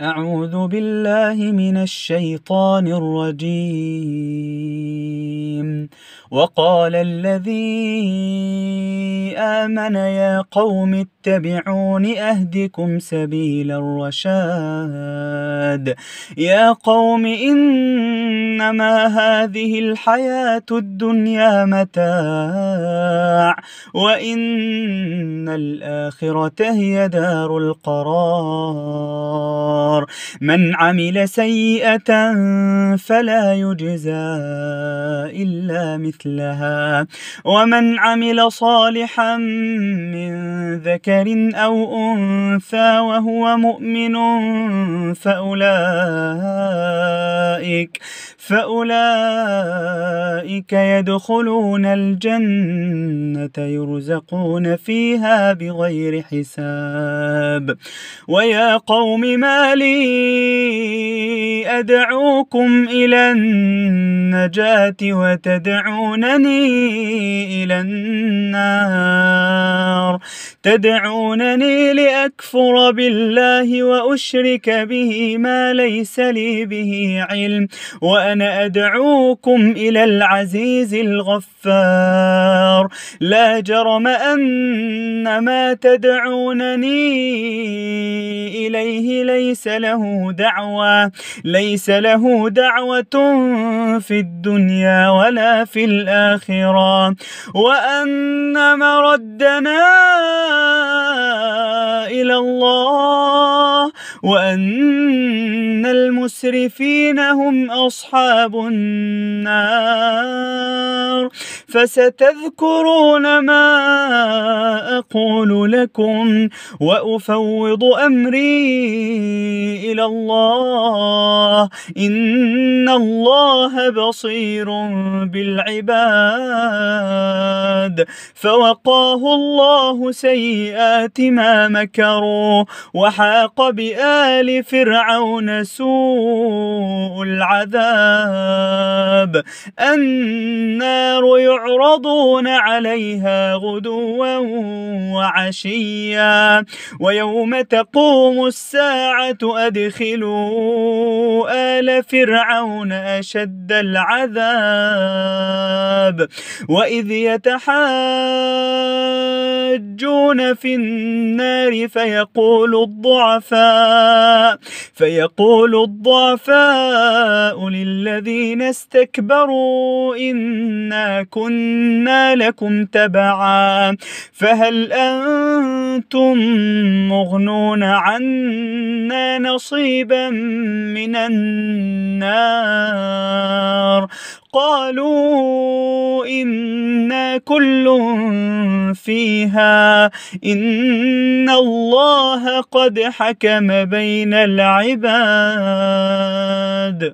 أعوذ بالله من الشيطان الرجيم وقال الذي آمن يا قوم اتبعون أهدكم سبيل الرشاد يا قوم إن إنما هذه الحياة الدنيا متاع وإن الآخرة هي دار القرار من عمل سيئة فلا يجزى إلا مثلها ومن عمل صالحا من ذكر أو أنثى وهو مؤمن فأولئك فأولئك يدخلون الجنة يرزقون فيها بغير حساب ويا قوم ما لي أدعوكم إلى النجاة وتدعونني إلى النار تدعونني لأكفر بالله وأشرك به ما ليس لي به علم وأنا أدعوكم إلى العزيز الغفار لا جرم أن ما تدعونني إليه ليس له دعوة ليس له دعوة في الدنيا ولا في الآخرة وأن مردنا إلى الله وأن المسرفين هم أصحاب النار فستذكرون ما أقول لكم وأفوض أمري إلى الله إن الله بصير بالعباد فوقاه الله سيئات ما مكروا وحاق بآل فرعون سوء العذاب النار يعلم يعرضون عليها غدوا وعشيا ويوم تقوم الساعة أدخلوا آل فرعون أشد العذاب وإذ يتحاجون في النار فيقول الضعفاء فيقول الضعفاء للذين استكبروا إنا كنا كنا لكم تبعا فهل أنتم مغنون عنا نصيبا من النار قالوا إنا كل فيها إن الله قد حكم بين العباد